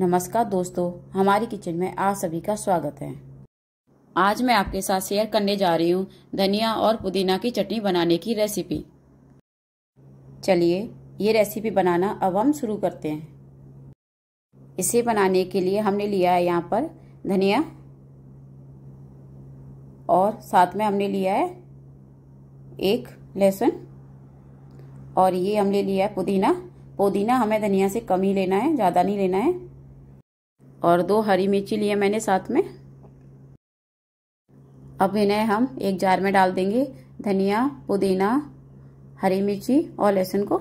नमस्कार दोस्तों हमारी किचन में आप सभी का स्वागत है आज मैं आपके साथ शेयर करने जा रही हूँ धनिया और पुदीना की चटनी बनाने की रेसिपी चलिए ये रेसिपी बनाना अब हम शुरू करते हैं इसे बनाने के लिए हमने लिया है यहाँ पर धनिया और साथ में हमने लिया है एक लहसुन और ये हमने लिया है पुदीना पुदीना हमें धनिया से कम ही लेना है ज़्यादा नहीं लेना है और दो हरी मिर्ची लिए मैंने साथ में अब इन्हें हम एक जार में डाल देंगे धनिया पुदीना हरी मिर्ची और लहसुन को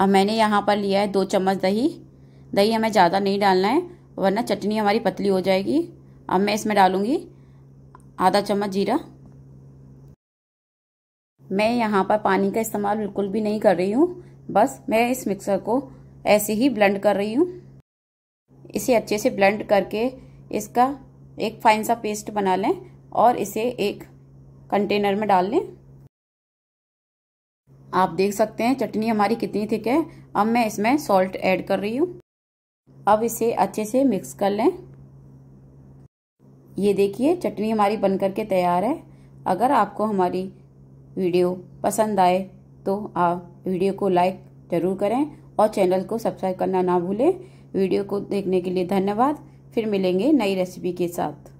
अब मैंने यहाँ पर लिया है दो चम्मच दही दही हमें ज़्यादा नहीं डालना है वरना चटनी हमारी पतली हो जाएगी अब मैं इसमें डालूँगी आधा चम्मच जीरा मैं यहाँ पर पानी का इस्तेमाल बिल्कुल भी नहीं कर रही हूँ बस मैं इस मिक्सर को ऐसे ही ब्लेंड कर रही हूँ इसे अच्छे से ब्लेंड करके इसका एक फाइन सा पेस्ट बना लें और इसे एक कंटेनर में डाल लें आप देख सकते हैं चटनी हमारी कितनी थिक है अब मैं इसमें सॉल्ट ऐड कर रही हूँ अब इसे अच्छे से मिक्स कर लें ये देखिए चटनी हमारी बनकर के तैयार है अगर आपको हमारी वीडियो पसंद आए तो आप वीडियो को लाइक ज़रूर करें और चैनल को सब्सक्राइब करना ना भूलें वीडियो को देखने के लिए धन्यवाद फिर मिलेंगे नई रेसिपी के साथ